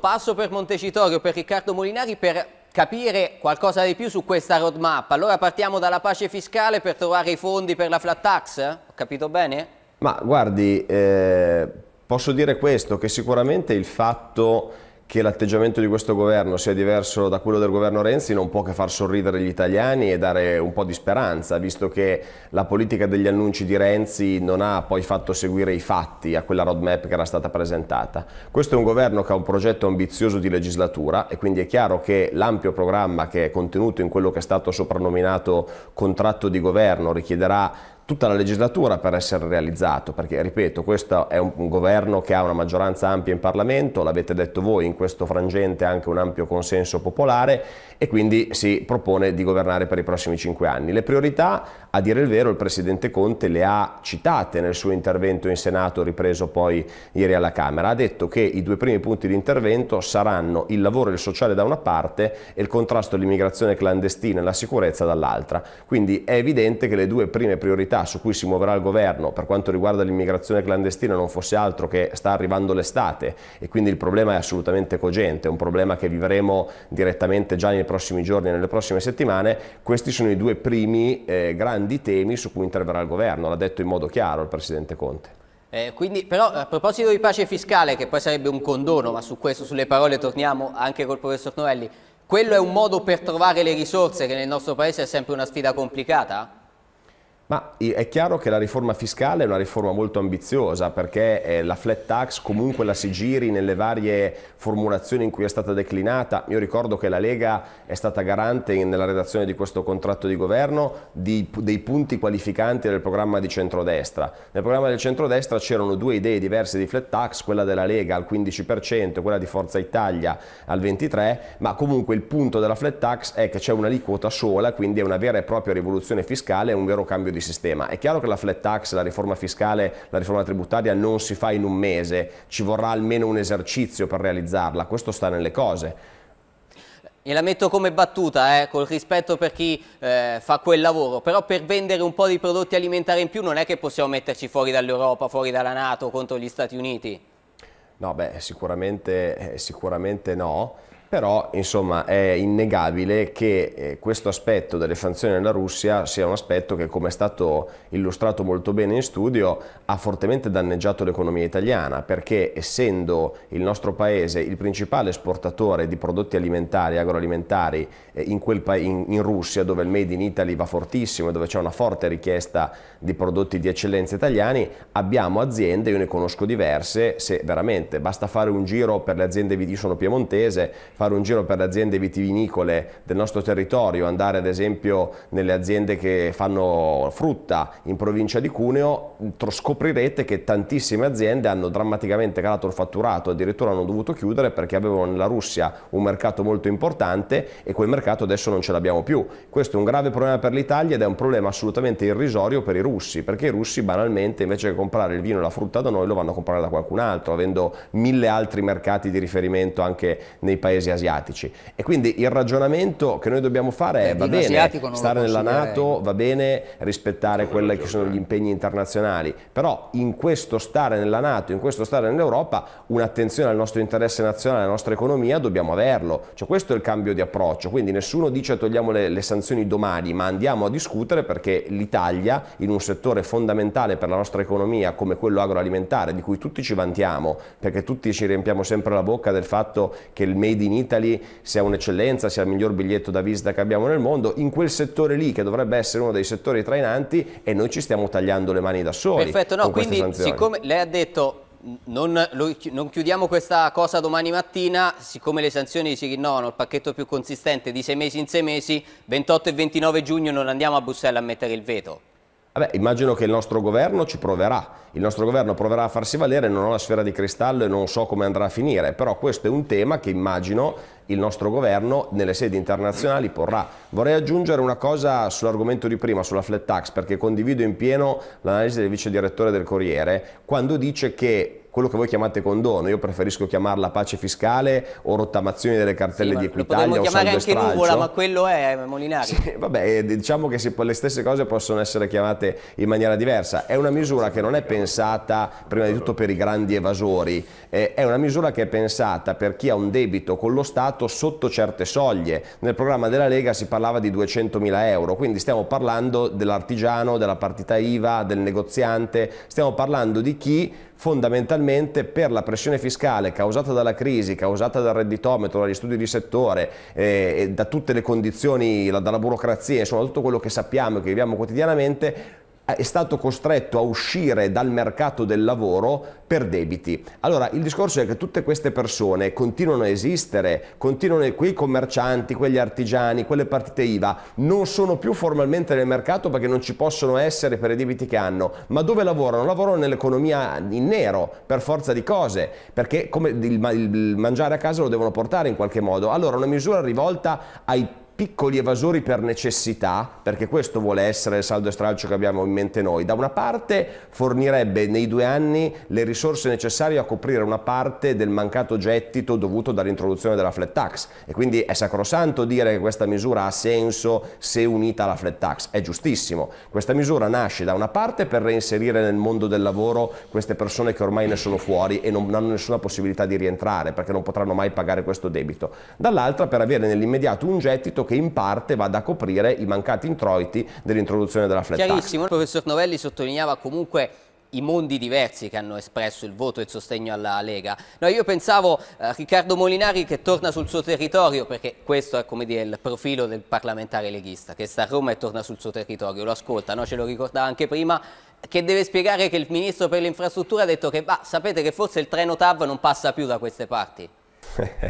Passo per Montecitorio, per Riccardo Molinari, per capire qualcosa di più su questa roadmap. Allora partiamo dalla pace fiscale per trovare i fondi per la flat tax, ho capito bene? Ma guardi, eh, posso dire questo, che sicuramente il fatto che l'atteggiamento di questo governo sia diverso da quello del governo Renzi non può che far sorridere gli italiani e dare un po' di speranza, visto che la politica degli annunci di Renzi non ha poi fatto seguire i fatti a quella roadmap che era stata presentata. Questo è un governo che ha un progetto ambizioso di legislatura e quindi è chiaro che l'ampio programma che è contenuto in quello che è stato soprannominato contratto di governo richiederà tutta la legislatura per essere realizzato, perché ripeto, questo è un, un governo che ha una maggioranza ampia in Parlamento, l'avete detto voi, in questo frangente anche un ampio consenso popolare e quindi si propone di governare per i prossimi cinque anni. Le priorità a dire il vero il Presidente Conte le ha citate nel suo intervento in Senato ripreso poi ieri alla Camera. Ha detto che i due primi punti di intervento saranno il lavoro e il sociale da una parte e il contrasto all'immigrazione clandestina e la sicurezza dall'altra. Quindi è evidente che le due prime priorità su cui si muoverà il governo per quanto riguarda l'immigrazione clandestina non fosse altro che sta arrivando l'estate e quindi il problema è assolutamente cogente, è un problema che vivremo direttamente già nei prossimi giorni e nelle prossime settimane. Questi sono i due primi eh, grandi grandi temi su cui interverrà il governo, l'ha detto in modo chiaro il Presidente Conte. Eh, quindi, però a proposito di pace fiscale, che poi sarebbe un condono, ma su questo, sulle parole torniamo anche col professor Novelli, quello è un modo per trovare le risorse che nel nostro paese è sempre una sfida complicata? Ma è chiaro che la riforma fiscale è una riforma molto ambiziosa perché eh, la flat tax comunque la si giri nelle varie formulazioni in cui è stata declinata. Io ricordo che la Lega è stata garante nella redazione di questo contratto di governo di, dei punti qualificanti del programma di centrodestra. Nel programma del centrodestra c'erano due idee diverse di flat tax, quella della Lega al 15%, quella di Forza Italia al 23%, ma comunque il punto della flat tax è che c'è un'aliquota sola, quindi è una vera e propria rivoluzione fiscale, è un vero cambio di di sistema. È chiaro che la flat tax, la riforma fiscale, la riforma tributaria non si fa in un mese, ci vorrà almeno un esercizio per realizzarla, questo sta nelle cose. E la metto come battuta, eh, col rispetto per chi eh, fa quel lavoro, però per vendere un po' di prodotti alimentari in più non è che possiamo metterci fuori dall'Europa, fuori dalla Nato, contro gli Stati Uniti? No, beh, sicuramente, eh, sicuramente no però insomma è innegabile che eh, questo aspetto delle sanzioni alla Russia sia un aspetto che come è stato illustrato molto bene in studio ha fortemente danneggiato l'economia italiana perché essendo il nostro paese il principale esportatore di prodotti alimentari e agroalimentari eh, in, in, in, Russia dove il made in Italy va fortissimo e dove c'è una forte richiesta di prodotti di eccellenza italiani abbiamo aziende, io ne conosco diverse, se veramente basta fare un giro per le aziende, io sono piemontese, fare un giro per le aziende vitivinicole del nostro territorio, andare ad esempio nelle aziende che fanno frutta in provincia di Cuneo, scoprirete che tantissime aziende hanno drammaticamente calato il fatturato, addirittura hanno dovuto chiudere perché avevano nella Russia un mercato molto importante e quel mercato adesso non ce l'abbiamo più. Questo è un grave problema per l'Italia ed è un problema assolutamente irrisorio per i russi, perché i russi banalmente invece che comprare il vino e la frutta da noi lo vanno a comprare da qualcun altro, avendo mille altri mercati di riferimento anche nei paesi asiatici. E quindi il ragionamento che noi dobbiamo fare è, eh, va bene, stare nella Nato, va bene rispettare quelli che sono gli impegni internazionali, però in questo stare nella Nato, in questo stare nell'Europa, un'attenzione al nostro interesse nazionale, alla nostra economia, dobbiamo averlo. Cioè, questo è il cambio di approccio, quindi nessuno dice togliamo le, le sanzioni domani, ma andiamo a discutere perché l'Italia, in un settore fondamentale per la nostra economia come quello agroalimentare, di cui tutti ci vantiamo, perché tutti ci riempiamo sempre la bocca del fatto che il made in Italy sia un'eccellenza, sia il miglior biglietto da visita che abbiamo nel mondo, in quel settore lì che dovrebbe essere uno dei settori trainanti e noi ci stiamo tagliando le mani da soli. Perfetto, no, quindi siccome lei ha detto non, non, chiudiamo questa cosa domani mattina, siccome le sanzioni si rinnovano, il pacchetto più consistente di sei mesi in sei mesi, 28 e 29 giugno non andiamo a Bruxelles a mettere il veto. Vabbè, immagino che il nostro governo ci proverà, il nostro governo proverà a farsi valere, non ho la sfera di cristallo e non so come andrà a finire, però questo è un tema che immagino il nostro governo nelle sedi internazionali porrà. Vorrei aggiungere una cosa sull'argomento di prima, sulla flat tax, perché condivido in pieno l'analisi del vice direttore del Corriere, quando dice che quello che voi chiamate condono, io preferisco chiamarla pace fiscale o rottamazione delle cartelle sì, di Equitalia lo o chiamare anche nuvola, ma quello è Molinari. Sì, vabbè, diciamo che si, le stesse cose possono essere chiamate in maniera diversa. È una misura che non è pensata prima di tutto per i grandi evasori, eh, è una misura che è pensata per chi ha un debito con lo Stato sotto certe soglie. Nel programma della Lega si parlava di 200.000 euro, quindi stiamo parlando dell'artigiano, della partita IVA, del negoziante, stiamo parlando di chi fondamentalmente per la pressione fiscale causata dalla crisi, causata dal redditometro, dagli studi di settore, eh, da tutte le condizioni, dalla burocrazia, insomma tutto quello che sappiamo e che viviamo quotidianamente, eh, è stato costretto a uscire dal mercato del lavoro per debiti. Allora il discorso è che tutte queste persone continuano a esistere, continuano quei commercianti, quegli artigiani, quelle partite IVA, non sono più formalmente nel mercato perché non ci possono essere per i debiti che hanno, ma dove lavorano? Lavorano nell'economia in nero per forza di cose, perché come il, il mangiare a casa lo devono portare in qualche modo. Allora una misura rivolta ai piccoli evasori per necessità, perché questo vuole essere il saldo estralcio che abbiamo in mente noi, da una parte fornirebbe nei due anni le risorse necessarie a coprire una parte del mancato gettito dovuto dall'introduzione della flat tax e quindi è sacrosanto dire che questa misura ha senso se unita alla flat tax, è giustissimo. Questa misura nasce da una parte per reinserire nel mondo del lavoro queste persone che ormai ne sono fuori e non hanno nessuna possibilità di rientrare perché non potranno mai pagare questo debito, dall'altra per avere nell'immediato un gettito che in parte vada a coprire i mancati introiti dell'introduzione della flat Chiarissimo, tax. il professor Novelli sottolineava comunque i mondi diversi che hanno espresso il voto e il sostegno alla Lega. No, io pensavo a eh, Riccardo Molinari che torna sul suo territorio, perché questo è come dire il profilo del parlamentare leghista, che sta a Roma e torna sul suo territorio, lo ascolta, no? ce lo ricordava anche prima, che deve spiegare che il ministro per l'infrastruttura ha detto che bah, sapete che forse il treno TAV non passa più da queste parti.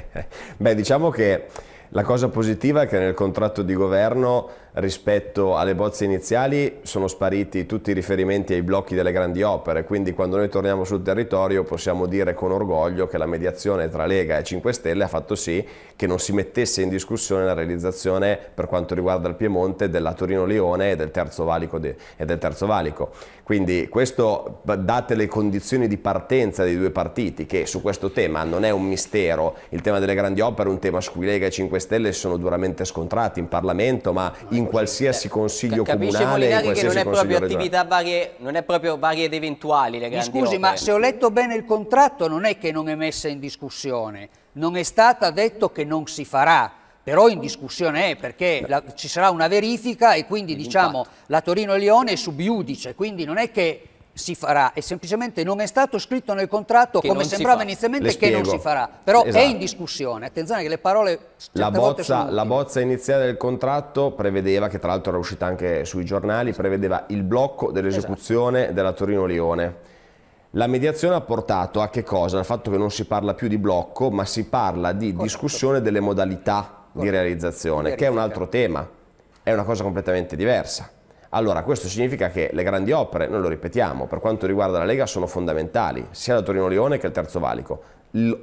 Beh, diciamo che la cosa positiva è che nel contratto di governo rispetto alle bozze iniziali sono spariti tutti i riferimenti ai blocchi delle grandi opere, quindi quando noi torniamo sul territorio possiamo dire con orgoglio che la mediazione tra Lega e 5 Stelle ha fatto sì che non si mettesse in discussione la realizzazione per quanto riguarda il Piemonte della Torino-Lione e del Terzo Valico. e del terzo valico. Quindi questo, date le condizioni di partenza dei due partiti, che su questo tema non è un mistero, il tema delle grandi opere è un tema su cui Lega e 5 Stelle sono duramente scontrati in Parlamento, ma in in qualsiasi eh, consiglio Capisce comunale, Molinari in qualsiasi che non è proprio attività varie, non è proprio varie ed eventuali le grandi scusi, opere. ma se ho letto bene il contratto non è che non è messa in discussione, non è stata detto che non si farà però in discussione è perché la, ci sarà una verifica e quindi diciamo la Torino e Lione è subiudice, quindi non è che si farà e semplicemente non è stato scritto nel contratto che come sembrava inizialmente che non si farà, però esatto. è in esatto. discussione, attenzione che le parole la bozza, la bozza, iniziale del contratto prevedeva, che tra l'altro era uscita anche sui giornali, prevedeva il blocco dell'esecuzione esatto. della Torino-Lione. La mediazione ha portato a che cosa? Al fatto che non si parla più di blocco, ma si parla di Corretto. discussione delle modalità Corretto. di realizzazione, Verifica. che è un altro tema, è una cosa completamente diversa. Allora, questo significa che le grandi opere, noi lo ripetiamo, per quanto riguarda la Lega sono fondamentali, sia la Torino-Lione che il Terzo Valico. Il,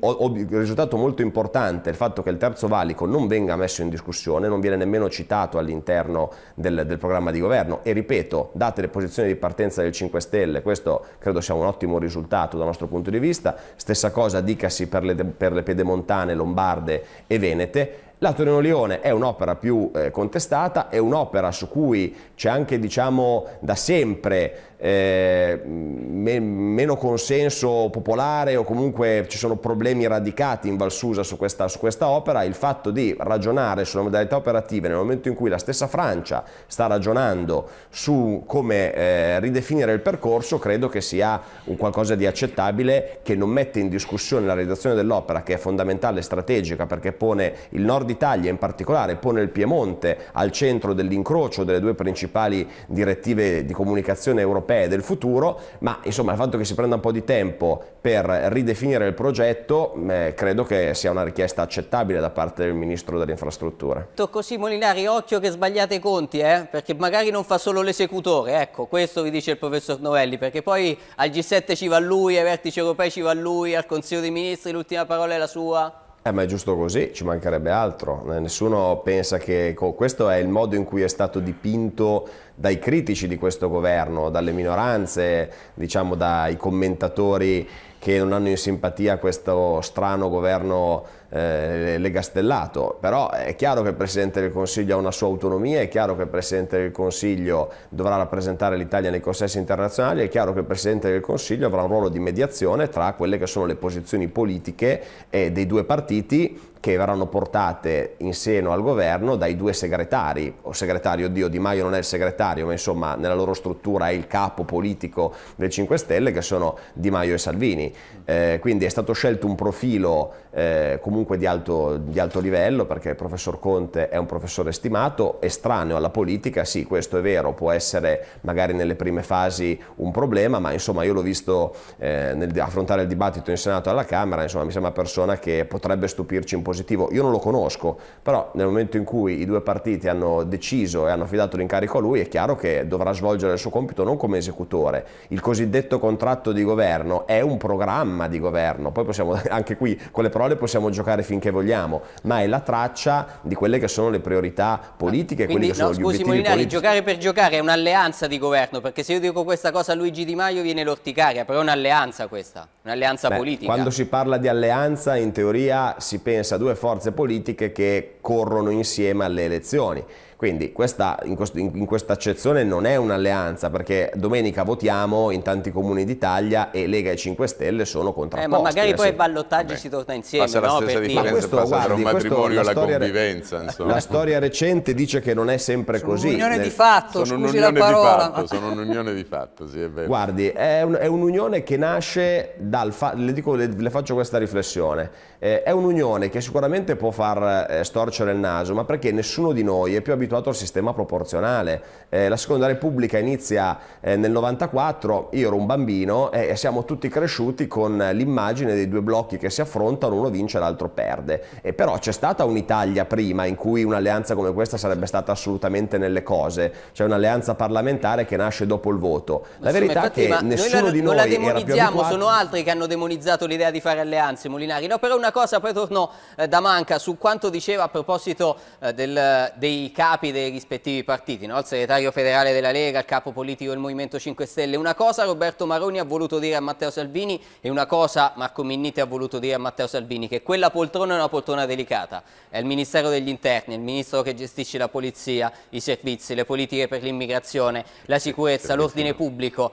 risultato molto importante è il fatto che il Terzo Valico non venga messo in discussione, non viene nemmeno citato all'interno del, del, programma di governo e ripeto, date le posizioni di partenza del 5 Stelle, questo credo sia un ottimo risultato dal nostro punto di vista, stessa cosa dicasi per le, per le pedemontane, lombarde e venete, la Torino-Lione è un'opera più eh, contestata, è un'opera su cui c'è anche diciamo, da sempre eh, me, meno consenso popolare o comunque ci sono problemi radicati in Valsusa su questa, su questa opera, il fatto di ragionare sulle modalità operative nel momento in cui la stessa Francia sta ragionando su come eh, ridefinire il percorso, credo che sia un qualcosa di accettabile che non mette in discussione la realizzazione dell'opera che è fondamentale e strategica perché pone il nord Italia in particolare, pone il Piemonte al centro dell'incrocio delle due principali direttive di comunicazione europea europee del futuro, ma insomma il fatto che si prenda un po' di tempo per ridefinire il progetto eh, credo che sia una richiesta accettabile da parte del Ministro delle Infrastrutture. Tocco sì Molinari, occhio che sbagliate i conti, eh? perché magari non fa solo l'esecutore, ecco, questo vi dice il professor Novelli, perché poi al G7 ci va lui, ai vertici europei ci va lui, al Consiglio dei Ministri l'ultima parola è la sua. Eh, ma è giusto così, ci mancherebbe altro. Eh, nessuno pensa che questo è il modo in cui è stato dipinto dai critici di questo governo, dalle minoranze, diciamo dai commentatori che non hanno in simpatia questo strano governo eh, legastellato, però è chiaro che il Presidente del Consiglio ha una sua autonomia, è chiaro che il Presidente del Consiglio dovrà rappresentare l'Italia nei consessi internazionali, è chiaro che il Presidente del Consiglio avrà un ruolo di mediazione tra quelle che sono le posizioni politiche eh, dei due partiti che verranno portate in seno al governo dai due segretari, o segretario Dio Di Maio non è il segretario, ma insomma nella loro struttura è il capo politico del 5 Stelle, che sono Di Maio e Salvini. Eh, quindi è stato scelto un profilo eh, comunque di alto, di alto, livello, perché il professor Conte è un professore stimato, estraneo alla politica, sì, questo è vero, può essere magari nelle prime fasi un problema, ma insomma io l'ho visto eh, nel affrontare il dibattito in Senato e alla Camera, insomma mi sembra persona che potrebbe stupirci un po' positivo, io non lo conosco, però nel momento in cui i due partiti hanno deciso e hanno affidato l'incarico a lui è chiaro che dovrà svolgere il suo compito non come esecutore, il cosiddetto contratto di governo è un programma di governo, poi possiamo, anche qui con le parole possiamo giocare finché vogliamo, ma è la traccia di quelle che sono le priorità politiche, Quindi, quelli che no, sono scusi, obiettivi Molinari, giocare per giocare è un'alleanza di governo, perché se io dico questa cosa a Luigi Di Maio viene l'orticaria, però è un'alleanza questa, un'alleanza politica. Quando si parla di alleanza in teoria si pensa due forze politiche che corrono insieme alle elezioni. Quindi questa, in, questo, in, in questa accezione non è un'alleanza perché domenica votiamo in tanti comuni d'Italia e Lega e 5 Stelle sono contrapposti. Eh, ma magari poi ai eh, ballottaggi si torna insieme. Passa no? la stessa per differenza questo, guardi, un matrimonio e la convivenza. Insomma. La storia recente dice che non è sempre sono così. Un'unione Nel... di fatto, sono un'unione di fatto, sono un'unione di fatto, sì, è vero. Guardi, è, un'unione un che nasce dal fa... le, dico, le, le, faccio questa riflessione. Eh, è un'unione che sicuramente può far eh, storcere il naso, ma perché nessuno di noi è più abituato abituato al sistema proporzionale. Eh, la seconda repubblica inizia eh, nel 94, io ero un bambino eh, e siamo tutti cresciuti con l'immagine dei due blocchi che si affrontano, uno vince e l'altro perde. E però c'è stata un'Italia prima in cui un'alleanza come questa sarebbe stata assolutamente nelle cose, cioè un'alleanza parlamentare che nasce dopo il voto. La Insomma, verità è che nessuno noi la, di noi non la demonizziamo, sono altri che hanno demonizzato l'idea di fare alleanze, Molinari. No, però una cosa, poi torno eh, da Manca su quanto diceva a proposito eh, del, eh, dei capi capi dei rispettivi partiti, no? il segretario federale della Lega, il capo politico del Movimento 5 Stelle. Una cosa Roberto Maroni ha voluto dire a Matteo Salvini e una cosa Marco Minniti ha voluto dire a Matteo Salvini, che quella poltrona è una poltrona delicata. È il Ministero degli Interni, il Ministro che gestisce la polizia, i servizi, le politiche per l'immigrazione, la sicurezza, l'ordine pubblico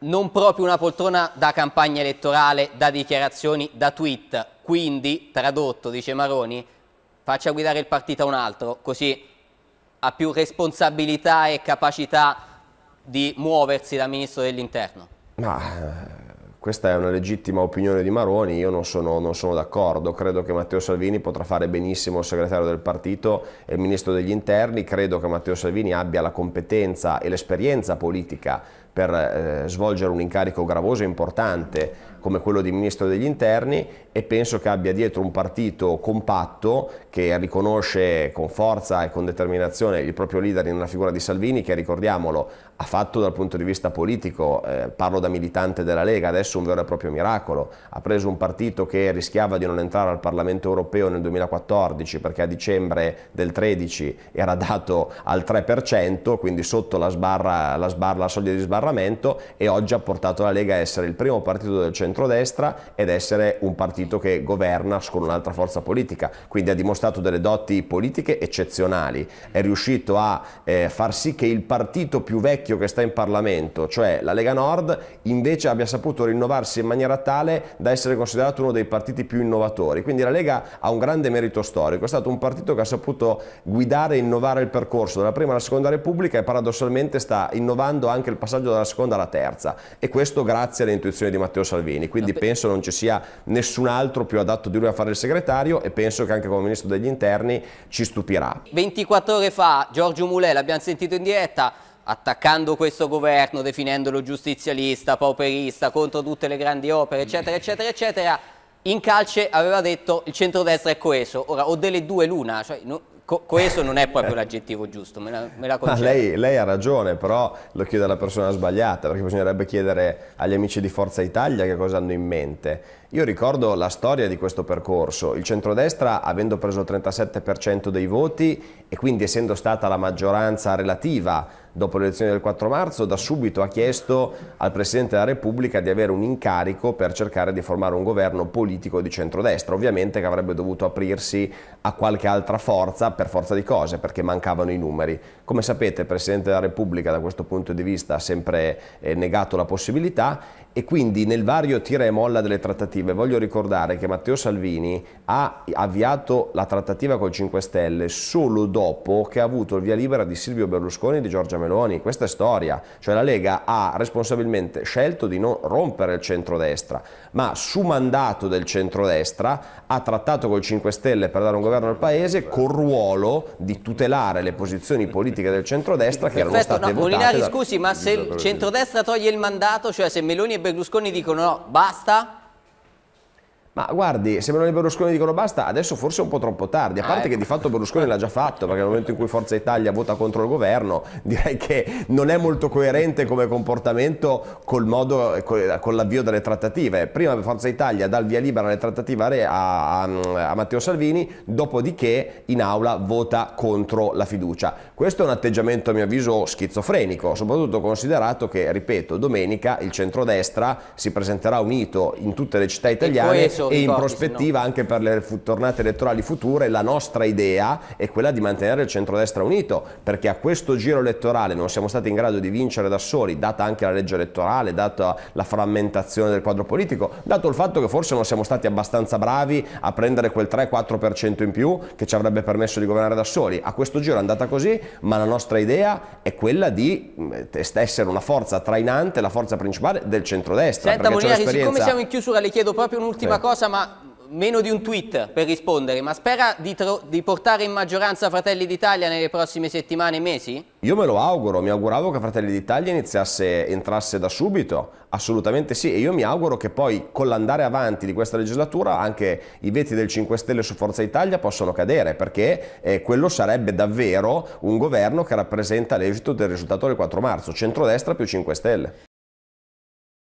non proprio una poltrona da campagna elettorale, da dichiarazioni, da tweet. Quindi, tradotto, dice Maroni, faccia guidare il partito a un altro, così ha più responsabilità e capacità di muoversi da Ministro dell'Interno? Ma eh, questa è una legittima opinione di Maroni, io non sono, non sono d'accordo, credo che Matteo Salvini potrà fare benissimo il segretario del partito e il ministro degli interni, credo che Matteo Salvini abbia la competenza e l'esperienza politica per eh, svolgere un incarico gravoso e importante come quello di Ministro degli Interni e penso che abbia dietro un partito compatto che riconosce con forza e con determinazione il proprio leader in una figura di Salvini che, ricordiamolo, ha fatto dal punto di vista politico, eh, parlo da militante della Lega, adesso un vero e proprio miracolo, ha preso un partito che rischiava di non entrare al Parlamento europeo nel 2014 perché a dicembre del 13 era dato al 3%, quindi sotto la sbarra, la, sbarra, la soglia di sbarra Parlamento e oggi ha portato la Lega a essere il primo partito del centrodestra ed essere un partito che governa con un'altra forza politica, quindi ha dimostrato delle doti politiche eccezionali, è riuscito a eh, far sì che il partito più vecchio che sta in Parlamento, cioè la Lega Nord, invece abbia saputo rinnovarsi in maniera tale da essere considerato uno dei partiti più innovatori, quindi la Lega ha un grande merito storico, è stato un partito che ha saputo guidare e innovare il percorso dalla prima alla seconda Repubblica e paradossalmente sta innovando anche il passaggio dalla dalla seconda alla terza e questo grazie alle intuizioni di Matteo Salvini, quindi Vabbè. penso non ci sia nessun altro più adatto di lui a fare il segretario e penso che anche come ministro degli interni ci stupirà. 24 ore fa Giorgio Mulè, l'abbiamo sentito in diretta, attaccando questo governo, definendolo giustizialista, pauperista, contro tutte le grandi opere, eccetera, eccetera, eccetera, in calce aveva detto il centrodestra è coeso. Ora, o delle due l'una, cioè, no, Co questo non è proprio eh. l'aggettivo giusto, me la, me la ah, lei, lei, ha ragione, però lo chiede alla persona sbagliata, perché bisognerebbe chiedere agli amici di Forza Italia che cosa hanno in mente. Io ricordo la storia di questo percorso, il centrodestra avendo preso il 37% dei voti e quindi essendo stata la maggioranza relativa dopo le elezioni del 4 marzo, da subito ha chiesto al Presidente della Repubblica di avere un incarico per cercare di formare un governo politico di centrodestra, ovviamente che avrebbe dovuto aprirsi a qualche altra forza per forza di cose, perché mancavano i numeri. Come sapete il Presidente della Repubblica da questo punto di vista ha sempre eh, negato la possibilità e quindi nel vario tira e molla delle trattative trattative, voglio ricordare che Matteo Salvini ha avviato la trattativa col 5 Stelle solo dopo che ha avuto il via libera di Silvio Berlusconi e di Giorgia Meloni. Questa è storia, cioè la Lega ha responsabilmente scelto di non rompere il centrodestra, ma su mandato del centrodestra ha trattato col 5 Stelle per dare un governo al Paese col ruolo di tutelare le posizioni politiche del centrodestra che Perfetto, erano state no, votate. Molinari, da... scusi, ma se il centrodestra toglie il mandato, cioè se Meloni e Berlusconi dicono no, basta, ma guardi, se Meloni e Berlusconi dicono basta, adesso forse è un po' troppo tardi, a ah, parte ah, che di fatto Berlusconi l'ha già fatto, perché nel momento in cui Forza Italia vota contro il governo, direi che non è molto coerente come comportamento col modo, con l'avvio delle trattative. Prima Forza Italia dà il via libera alle trattative a, a, a Matteo Salvini, dopodiché in aula vota contro la fiducia. Questo è un atteggiamento a mio avviso schizofrenico, soprattutto considerato che, ripeto, domenica il centrodestra si presenterà unito in tutte le città italiane e in prospettiva no. anche per le tornate elettorali future la nostra idea è quella di mantenere il centrodestra unito perché a questo giro elettorale non siamo stati in grado di vincere da soli data anche la legge elettorale data la frammentazione del quadro politico dato il fatto che forse non siamo stati abbastanza bravi a prendere quel 3-4% in più che ci avrebbe permesso di governare da soli a questo giro è andata così ma la nostra idea è quella di mm, essere una forza trainante la forza principale del centrodestra Senta, Monina, siccome siamo in chiusura le chiedo proprio un'ultima sì. cosa cosa, ma meno di un tweet per rispondere, ma spera di, di, portare in maggioranza Fratelli d'Italia nelle prossime settimane e mesi? Io me lo auguro, mi auguravo che Fratelli d'Italia iniziasse, entrasse da subito, assolutamente sì, e io mi auguro che poi con l'andare avanti di questa legislatura anche i veti del 5 Stelle su Forza Italia possano cadere, perché eh, quello sarebbe davvero un governo che rappresenta l'esito del risultato del 4 marzo, centrodestra più 5 Stelle.